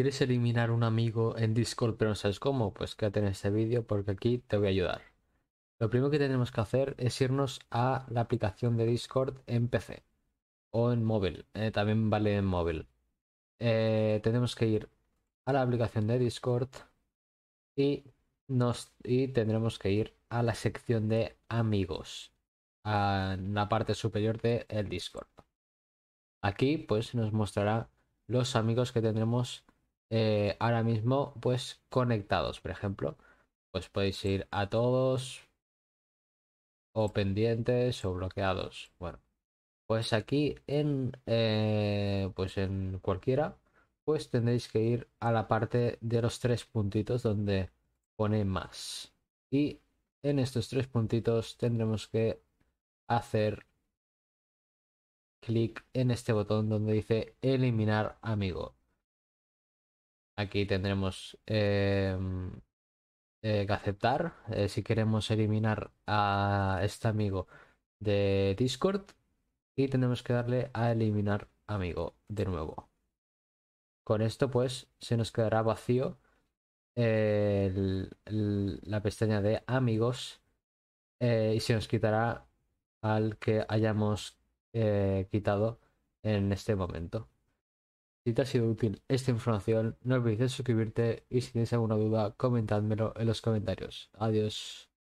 ¿Quieres eliminar un amigo en Discord pero no sabes cómo? Pues quédate en este vídeo porque aquí te voy a ayudar. Lo primero que tenemos que hacer es irnos a la aplicación de Discord en PC o en móvil. Eh, también vale en móvil. Eh, tenemos que ir a la aplicación de Discord y, nos, y tendremos que ir a la sección de amigos a, la parte superior del el Discord. Aquí pues nos mostrará los amigos que tendremos eh, ahora mismo pues conectados, por ejemplo. Pues podéis ir a todos o pendientes o bloqueados. Bueno, pues aquí en eh, pues en cualquiera pues tendréis que ir a la parte de los tres puntitos donde pone más. Y en estos tres puntitos tendremos que hacer clic en este botón donde dice eliminar amigo. Aquí tendremos em, eh, que aceptar eh, si queremos eliminar a este amigo de Discord y tendremos que darle a eliminar amigo de nuevo. Con esto pues se nos quedará vacío la pestaña de amigos eh, y se nos quitará al que hayamos quitado en este momento. Si te ha sido útil esta información, no olvides suscribirte y si tienes alguna duda, comentádmelo en los comentarios. Adiós.